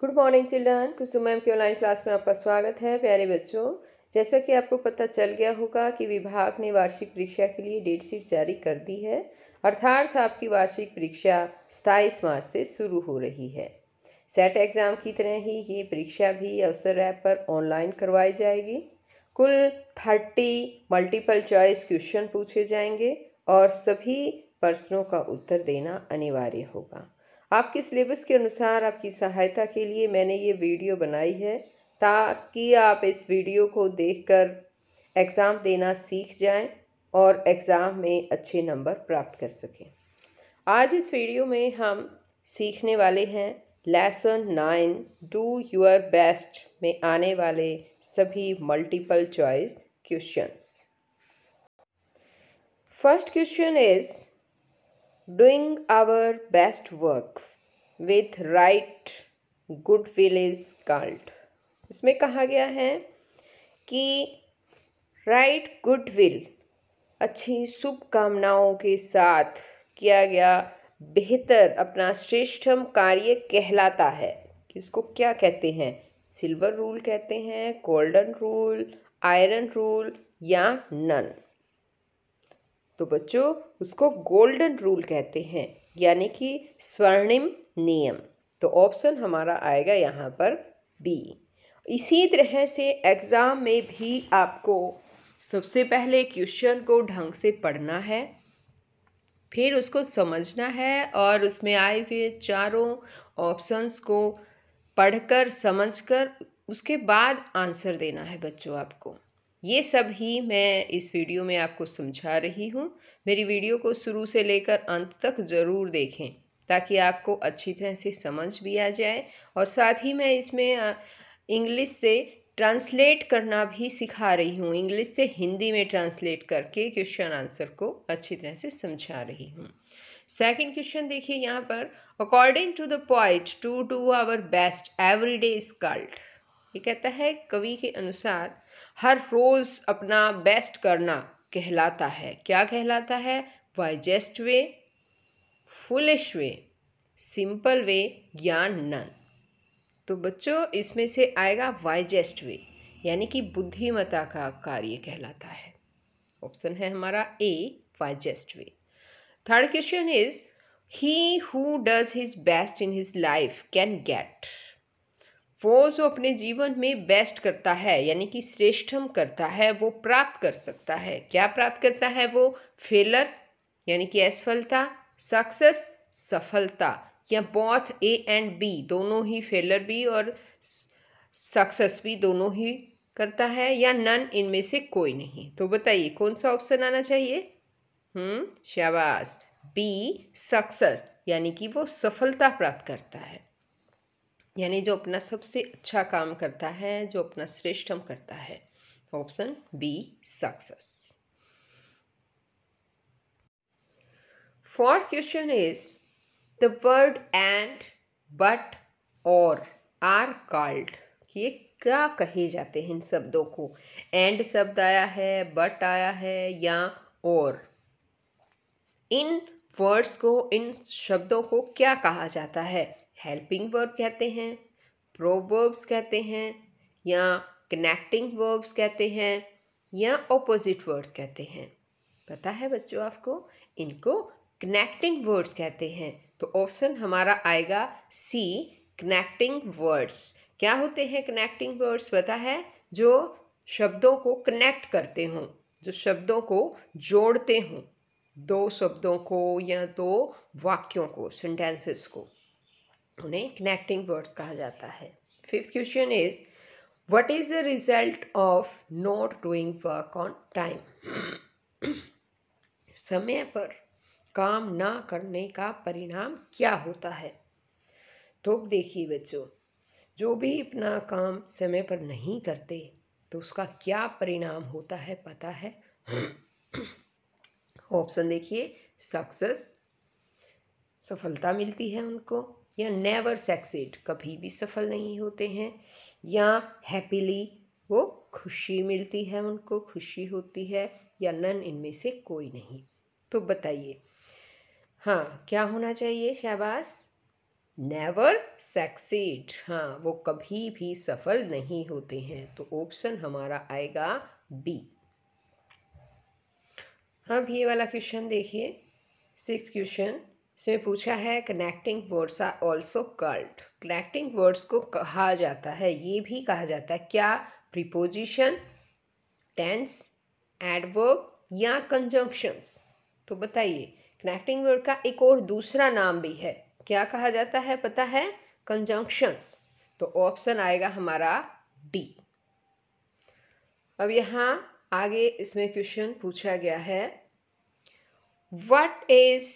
good morning children Kusum ma'am की online class में आपका स्वागत है प्यारे बच्चों जैसा कि आपको पता चल गया होगा कि विभाग ने वार्षिक परीक्षा के लिए डेट शीट जारी कर दी है अर्थात आपकी वार्षिक परीक्षा सताईस मार्च से शुरू हो रही है सेट एग्ज़ाम की तरह ही ये परीक्षा भी अवसर ऐप पर ऑनलाइन करवाई जाएगी कुल थर्टी मल्टीपल चॉइस क्वेश्चन पूछे जाएंगे और सभी प्रश्नों का उत्तर देना अनिवार्य होगा आपके सिलेबस के अनुसार आपकी सहायता के लिए मैंने ये वीडियो बनाई है ताकि आप इस वीडियो को देखकर एग्ज़ाम देना सीख जाएं और एग्ज़ाम में अच्छे नंबर प्राप्त कर सकें आज इस वीडियो में हम सीखने वाले हैं lesson nine do your best में आने वाले सभी multiple choice questions first question is doing our best work with right good will is called इसमें कहा गया है कि राइट गुड विल अच्छी शुभकामनाओं के साथ किया गया बेहतर अपना श्रेष्ठम कार्य कहलाता है इसको क्या कहते हैं सिल्वर रूल कहते हैं गोल्डन रूल आयरन रूल या नन तो बच्चों उसको गोल्डन रूल कहते हैं यानी कि स्वर्णिम नियम तो ऑप्शन हमारा आएगा यहाँ पर बी इसी तरह से एग्ज़ाम में भी आपको सबसे पहले क्वेश्चन को ढंग से पढ़ना है फिर उसको समझना है और उसमें आए हुए चारों ऑप्शंस को पढ़कर समझकर उसके बाद आंसर देना है बच्चों आपको ये सब ही मैं इस वीडियो में आपको समझा रही हूँ मेरी वीडियो को शुरू से लेकर अंत तक ज़रूर देखें ताकि आपको अच्छी तरह से समझ भी आ जाए और साथ ही मैं इसमें इंग्लिश से ट्रांसलेट करना भी सिखा रही हूँ इंग्लिश से हिंदी में ट्रांसलेट करके क्वेश्चन आंसर को अच्छी तरह से समझा रही हूँ सेकंड क्वेश्चन देखिए यहाँ पर according to the point to to our best everyday cult ये कहता है कवि के अनुसार हर रोज़ अपना बेस्ट करना कहलाता है क्या कहलाता है wisest way foolish way simple way या नन तो बच्चों इसमें से आएगा वाइजेस्ट वे यानी कि बुद्धिमता का कार्य कहलाता है ऑप्शन है हमारा A wisest way third question is he who does his best in his life can get वो जो अपने जीवन में बेस्ट करता है यानी कि श्रेष्ठम करता है वो प्राप्त कर सकता है क्या प्राप्त करता है वो फेलर यानी कि असफलता सक्सेस सफलता या बॉथ ए एंड बी दोनों ही फेलर भी और सक्सेस भी दोनों ही करता है या नन इनमें से कोई नहीं तो बताइए कौन सा ऑप्शन आना चाहिए हम्म शाबाश बी सक्सेस यानी कि वो सफलता प्राप्त करता है यानी जो अपना सबसे अच्छा काम करता है जो अपना श्रेष्ठम करता है option B success fourth question is the word and but और आर कॉल्ड कि ये क्या कहे जाते हैं इन शब्दों को एंड शब्द आया है बट आया है या और इन वर्ड्स को इन शब्दों को क्या कहा जाता है हेल्पिंग वर्ब कहते हैं प्रोवर्ब्स कहते हैं या कनेक्टिंग वर्ब्स कहते हैं या ऑपोजिट वर्ड्स कहते हैं पता है बच्चों आपको इनको कनेक्टिंग वर्ड्स कहते हैं तो ऑप्शन हमारा आएगा सी कनेक्टिंग वर्ड्स क्या होते हैं कनेक्टिंग वर्ड्स पता है जो शब्दों को कनेक्ट करते हों जो शब्दों को जोड़ते हों दो शब्दों को या दो वाक्यों को सेंटेंसेस को उन्हें कनेक्टिंग वर्ड्स कहा जाता है fifth question is what is the result of not doing work on time समय पर काम ना करने का परिणाम क्या होता है तो देखिए बच्चों जो भी अपना काम समय पर नहीं करते तो उसका क्या परिणाम होता है पता है ऑप्शन देखिए सक्सेस सफलता मिलती है उनको या नेवर सक्सेड कभी भी सफल नहीं होते हैं या हैप्पीली वो खुशी मिलती है उनको खुशी होती है या नन इनमें से कोई नहीं तो बताइए हाँ क्या होना चाहिए शहबाज नेवर सक्सेड हाँ वो कभी भी सफल नहीं होते हैं तो ऑप्शन हमारा आएगा बी अब ये वाला क्वेश्चन देखिए सिक्स क्वेश्चन से पूछा है connecting words are also called connecting words को कहा जाता है ये भी कहा जाता है क्या प्रिपोजिशन टेंस एडवर्ब या कंजंक्शंस तो बताइए कनेक्टिंग वर्ड का एक और दूसरा नाम भी है क्या कहा जाता है पता है कंजंक्शंस तो ऑप्शन आएगा हमारा डी अब यहाँ आगे इसमें क्वेश्चन पूछा गया है what is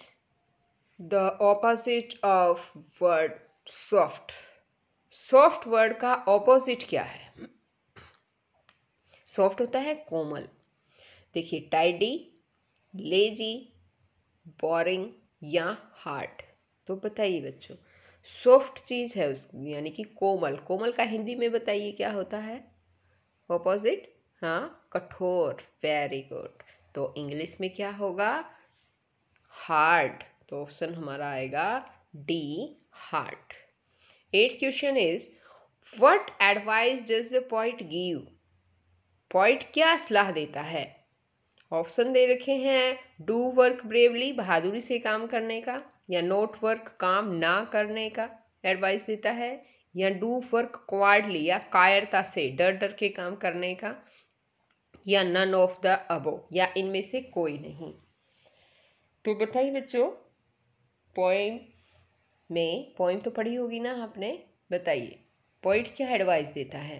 the opposite of word soft soft word का ऑपोजिट क्या है सॉफ्ट होता है कोमल देखिए टाइडी लेजी बोरिंग या हार्ड तो बताइए बच्चों सॉफ्ट चीज़ है उस यानी कि कोमल कोमल का हिंदी में बताइए क्या होता है ऑपोजिट हाँ कठोर वेरी गुड तो इंग्लिश में क्या होगा हार्ड तो ऑप्शन हमारा आएगा D hard eight question is what advice does the point give point क्या सलाह देता है ऑप्शन दे रखे हैं डू वर्क ब्रेवली बहादुरी से काम करने का या नोट वर्क काम ना करने का एडवाइस देता है या डू वर्क क्वाडली या कायरता से डर डर के काम करने का या नन ऑफ द अबो या इनमें से कोई नहीं तो बताइए बच्चों पोइम में पोइम तो पढ़ी होगी ना आपने बताइए पोइट क्या एडवाइस देता है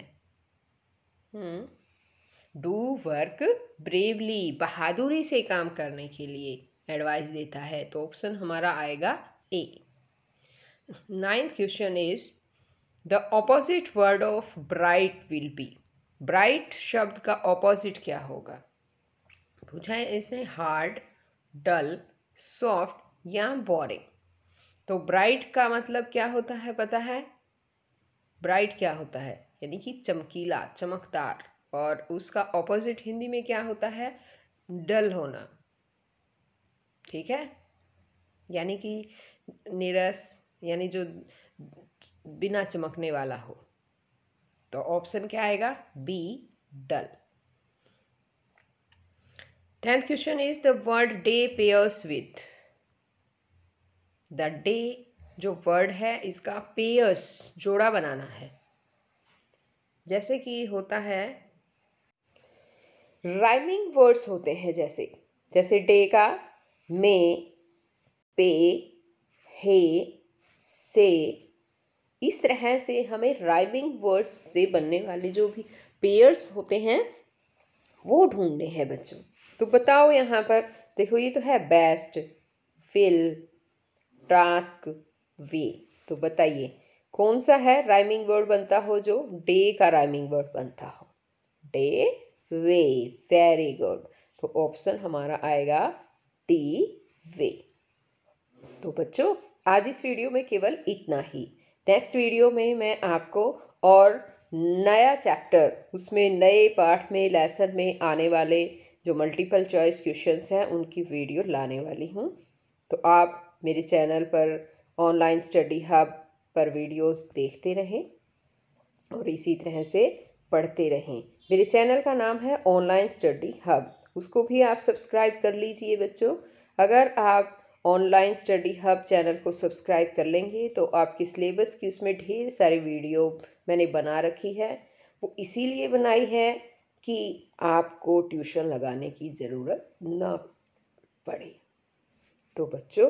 डू वर्क ब्रेवली बहादुरी से काम करने के लिए एडवाइस देता है तो ऑप्शन हमारा आएगा A ninth question is the opposite word of bright will be bright शब्द का ऑपोजिट क्या होगा पूछा है इसने हार्ड डल सॉफ्ट या बोरिंग तो ब्राइट का मतलब क्या होता है पता है ब्राइट क्या होता है यानी कि चमकीला चमकदार और उसका ऑपोजिट हिंदी में क्या होता है डल होना ठीक है यानी कि निरस यानी जो बिना चमकने वाला हो तो ऑप्शन क्या आएगा B dull tenth question is the word day pairs with the day जो वर्ड है इसका पेयर्स जोड़ा बनाना है जैसे कि होता है राइमिंग वर्ड्स होते हैं जैसे जैसे डे का मे पे हे से इस तरह से हमें राइमिंग वर्ड्स से बनने वाले जो भी पेयर्स होते हैं वो ढूंढने हैं बच्चों तो बताओ यहाँ पर देखो ये तो है बेस्ट फिल टास्क वे तो बताइए कौन सा है राइमिंग वर्ड बनता हो जो डे का राइमिंग वर्ड बनता हो डे वे वेरी गुड तो ऑप्शन हमारा आएगा डी वे तो बच्चों आज इस वीडियो में केवल इतना ही नेक्स्ट वीडियो में मैं आपको और नया चैप्टर उसमें नए पाठ में लेसन में आने वाले जो मल्टीपल चॉइस क्वेश्चंस हैं उनकी वीडियो लाने वाली हूँ तो आप मेरे चैनल पर ऑनलाइन स्टडी हब पर वीडियोस देखते रहें और इसी तरह से पढ़ते रहें मेरे चैनल का नाम है ऑनलाइन स्टडी हब उसको भी आप सब्सक्राइब कर लीजिए बच्चों अगर आप ऑनलाइन स्टडी हब चैनल को सब्सक्राइब कर लेंगे तो आपकी सिलेबस की उसमें ढेर सारी वीडियो मैंने बना रखी है वो इसीलिए बनाई है कि आपको ट्यूशन लगाने की ज़रूरत ना पड़े तो बच्चों